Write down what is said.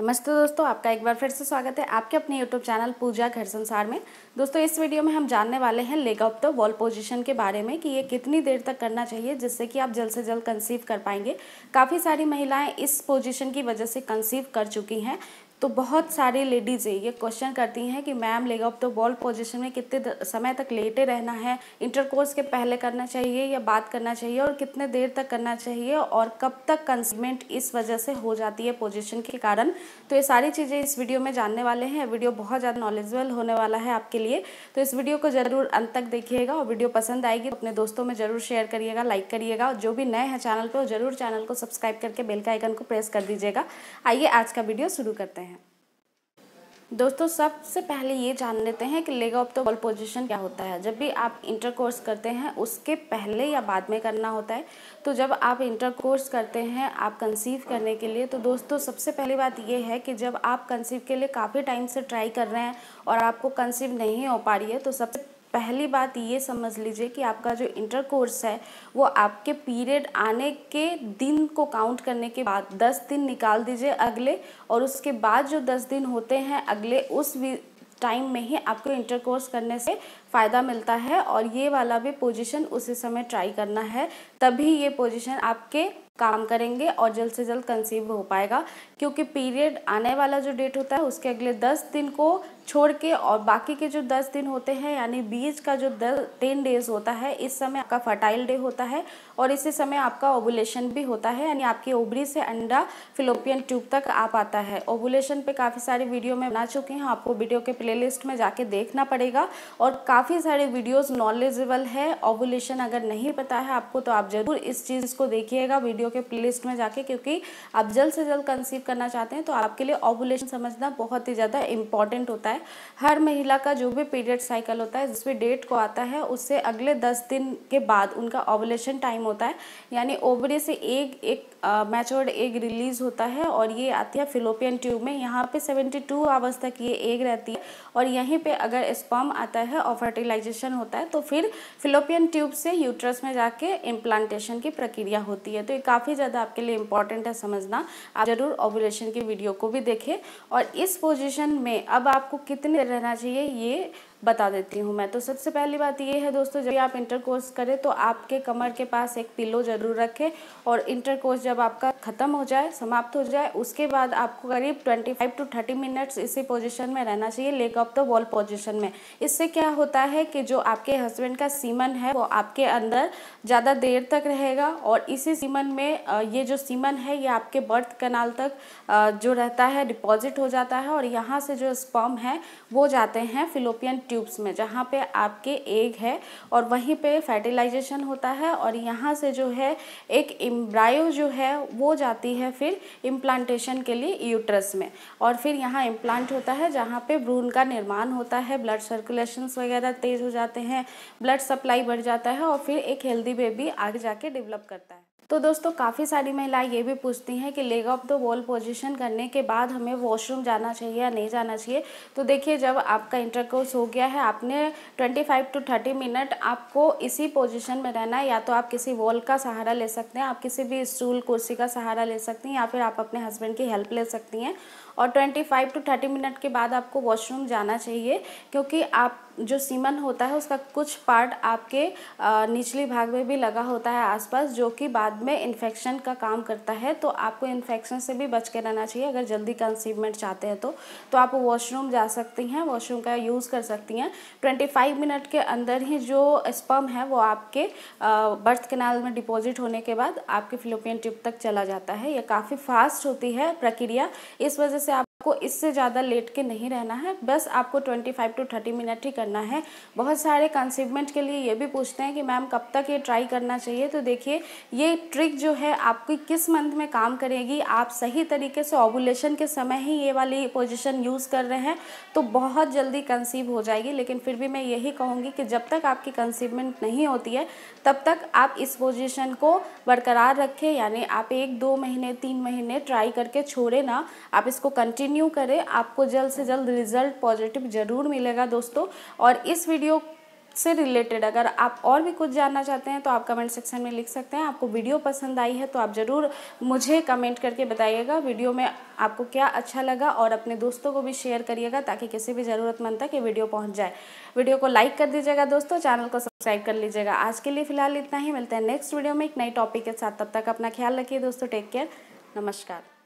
नमस्ते दोस्तों आपका एक बार फिर से स्वागत है आपके अपने यूट्यूब चैनल पूजा घर संसार में दोस्तों इस वीडियो में हम जानने वाले हैं leg of the wall position के बारे में कि ये कितनी देर तक करना चाहिए जिससे कि आप जल्द से जल्द कंसीव कर पाएंगे काफ़ी सारी महिलाएं इस पोजीशन की वजह से कंसीव कर चुकी हैं तो बहुत सारी लेडीज़ें ये क्वेश्चन करती हैं कि ma'am leg of the ball position में कितने समय तक लेटे रहना है इंटरकोर्स के पहले करना चाहिए या बात करना चाहिए और कितने देर तक करना चाहिए और कब तक कंसमेंट इस वजह से हो जाती है पोजीशन के कारण तो ये सारी चीज़ें इस वीडियो में जानने वाले हैं वीडियो बहुत ज़्यादा नॉलेजबल होने वाला है आपके लिए तो इस वीडियो को ज़रूर अंत तक देखिएगा और वीडियो पसंद आएगी तो अपने दोस्तों में ज़रूर शेयर करिएगा लाइक करिएगा और जो भी नए हैं चैनल पर वो ज़रूर चैनल को सब्सक्राइब करके बेल का आइकन को प्रेस कर दीजिएगा आइए आज का वीडियो शुरू करते हैं दोस्तों सबसे पहले ये जान लेते हैं कि leg of the ball position क्या होता है जब भी आप इंटर कोर्स करते हैं उसके पहले या बाद में करना होता है तो जब आप इंटर कोर्स करते हैं आप कंसीव करने के लिए तो दोस्तों सबसे पहली बात ये है कि जब आप कंसीव के लिए काफ़ी टाइम से ट्राई कर रहे हैं और आपको कंसीव नहीं हो पा रही है तो सबसे पहली बात ये समझ लीजिए कि आपका जो इंटर कोर्स है वो आपके पीरियड आने के दिन को काउंट करने के बाद दस दिन निकाल दीजिए अगले और उसके बाद जो दस दिन होते हैं अगले उस टाइम में ही आपको इंटर कोर्स करने से फ़ायदा मिलता है और ये वाला भी पोजीशन उसी समय ट्राई करना है तभी ये पोजीशन आपके काम करेंगे और जल्द से जल्द कंसीव हो पाएगा क्योंकि पीरियड आने वाला जो डेट होता है उसके अगले दस दिन को छोड़ के और बाकी के जो दस दिन होते हैं यानी बीज का जो दस टेन डेज होता है इस समय आपका फर्टाइल डे होता है और इसी समय आपका ओबुलेशन भी होता है यानी आपकी ओबरी से अंडा फिलोपियन ट्यूब तक आ पाता है ओबुलेशन पे काफ़ी सारे वीडियो में बना चुके हैं आपको वीडियो के प्ले में जाके देखना पड़ेगा और काफ़ी सारे वीडियोज़ नॉलेजेबल है ओबुलेशन अगर नहीं पता है आपको तो आप ज़रूर इस चीज़ को देखिएगा वीडियो के प्ले में जाके क्योंकि आप जल्द से जल्द कंसीव करना चाहते हैं तो आपके लिए ओबुलेशन समझना बहुत ही ज़्यादा इंपॉर्टेंट होता है है हर महिला का जो भी पीरियड साइकिल होता है जिस भी डेट को आता है उससे अगले दस दिन के बाद उनका ओवलेशन टाइम होता है यानी ओबरे से एक एक मैचोर्ड एग रिलीज़ होता है और ये आती है फिलोपियन ट्यूब में यहाँ पे 72 टू आवर्स तक ये एग रहती है और यहीं पे अगर स्पर्म आता है और फर्टिलाइजेशन होता है तो फिर फिलोपियन ट्यूब से यूट्रस में जाके इम्प्लांटेशन की प्रक्रिया होती है तो ये काफ़ी ज़्यादा आपके लिए इम्पॉर्टेंट है समझना आप ज़रूर ओवुलेशन की वीडियो को भी देखें और इस पोजिशन में अब आपको कितने रहना चाहिए ये बता देती हूँ मैं तो सबसे पहली बात ये है दोस्तों जब आप इंटर कोर्स करें तो आपके कमर के पास एक पिलो ज़रूर रखें और इंटर कोर्स जब आपका ख़त्म हो जाए समाप्त हो जाए उसके बाद आपको करीब twenty five to thirty minutes इसी पोजिशन में रहना चाहिए leg of the wall position में इससे क्या होता है कि जो आपके हस्बैंड का सीमन है वो आपके अंदर ज़्यादा देर तक रहेगा और इसी सीमन में ये जो सीमन है ये आपके बर्थ कनाल तक जो रहता है डिपॉजिट हो जाता है और यहाँ से जो स्पम है वो जाते हैं फिलोपियन ट्यूब्स में जहाँ पे आपके एग है और वहीं पे फर्टिलाइजेशन होता है और यहाँ से जो है एक इम्ब्रायो जो है वो जाती है फिर इम्प्लांटेशन के लिए यूट्रस में और फिर यहाँ इम्प्लांट होता है जहाँ पे भ्रूण का निर्माण होता है ब्लड सर्कुलेशंस वगैरह तेज़ हो जाते हैं ब्लड सप्लाई बढ़ जाता है और फिर एक हेल्दी बेबी आगे जाके डेवलप करता है तो दोस्तों काफ़ी सारी महिलाएं ये भी पूछती हैं कि leg of the wall position करने के बाद हमें वॉशरूम जाना चाहिए या नहीं जाना चाहिए तो देखिए जब आपका इंटरकोर्स हो गया है आपने 25 टू 30 मिनट आपको इसी पोजीशन में रहना है या तो आप किसी वॉल का सहारा ले सकते हैं आप किसी भी स्टूल कुर्सी का सहारा ले सकती हैं या फिर आप अपने हस्बैंड की हेल्प ले सकती हैं और twenty five to thirty minute के बाद आपको वॉशरूम जाना चाहिए क्योंकि आप जो सीमन होता है उसका कुछ पार्ट आपके निचली भाग में भी लगा होता है आसपास जो कि बाद में इन्फेक्शन का काम करता है तो आपको इन्फेक्शन से भी बच के रहना चाहिए अगर जल्दी कंसीवमेंट चाहते हैं तो तो आप वॉशरूम जा सकती हैं वॉशरूम का यूज़ कर सकती हैं ट्वेंटी फाइव मिनट के अंदर ही जो स्पम है वो आपके बर्थ कैनाल में डिपॉजिट होने के बाद आपके फिलोपियन ट्यूब तक चला जाता है यह काफ़ी फास्ट होती है प्रक्रिया इस वजह से आप आपको इससे ज़्यादा लेट के नहीं रहना है बस आपको 25 टू 30 मिनट ही करना है बहुत सारे कंसीवमेंट के लिए ये भी पूछते हैं कि मैम कब तक ये ट्राई करना चाहिए तो देखिए ये ट्रिक जो है आपकी किस मंथ में काम करेगी आप सही तरीके से ओवुलेशन के समय ही ये वाली पोजिशन यूज़ कर रहे हैं तो बहुत जल्दी कंसीव हो जाएगी लेकिन फिर भी मैं यही कहूँगी कि जब तक आपकी कंसीवमेंट नहीं होती है तब तक आप इस पोजिशन को बरकरार रखें यानी आप एक दो महीने तीन महीने ट्राई करके छोड़े ना आप इसको कंटिन्यू कंटिन्यू करें आपको जल्द से जल्द रिजल्ट पॉजिटिव ज़रूर मिलेगा दोस्तों और इस वीडियो से रिलेटेड अगर आप और भी कुछ जानना चाहते हैं तो आप कमेंट सेक्शन में लिख सकते हैं आपको वीडियो पसंद आई है तो आप ज़रूर मुझे कमेंट करके बताइएगा वीडियो में आपको क्या अच्छा लगा और अपने दोस्तों को भी शेयर करिएगा ताकि किसी भी ज़रूरतमंद तक ये वीडियो पहुंच जाए वीडियो को लाइक कर दीजिएगा दोस्तों चैनल को सब्सक्राइब कर लीजिएगा आज के लिए फिलहाल इतना ही मिलते हैं नेक्स्ट वीडियो में एक नई टॉपिक के साथ तब तक अपना ख्याल रखिए दोस्तों टेक केयर नमस्कार